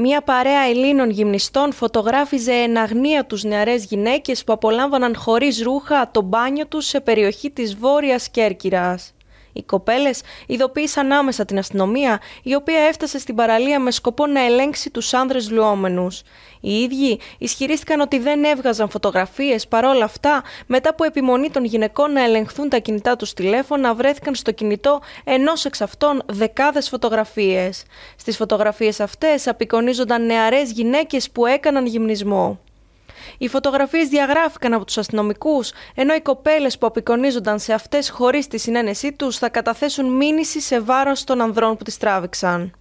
Μία παρέα Ελλήνων γυμνιστών φωτογράφιζε εν αγνία τους νεαρές γυναίκες που απολάμβαναν χωρίς ρούχα το μπάνιο τους σε περιοχή της Βόρειας Κέρκυρας. Οι κοπέλες ειδοποίησαν άμεσα την αστυνομία, η οποία έφτασε στην παραλία με σκοπό να ελέγξει τους άνδρες λουόμενους. Οι ίδιοι ισχυρίστηκαν ότι δεν έβγαζαν φωτογραφίες, παρόλα αυτά, μετά από επιμονή των γυναικών να ελεγχθούν τα κινητά τους τηλέφωνα, βρέθηκαν στο κινητό ενός εξ αυτών δεκάδες φωτογραφίες. Στις φωτογραφίες αυτές απεικονίζονταν νεαρές γυναίκες που έκαναν γυμνισμό. Οι φωτογραφίες διαγράφηκαν από τους αστυνομικούς, ενώ οι κοπέλες που απεικονίζονταν σε αυτές χωρίς τη συνένεσή τους θα καταθέσουν μήνυση σε βάρος των ανδρών που τις τράβηξαν.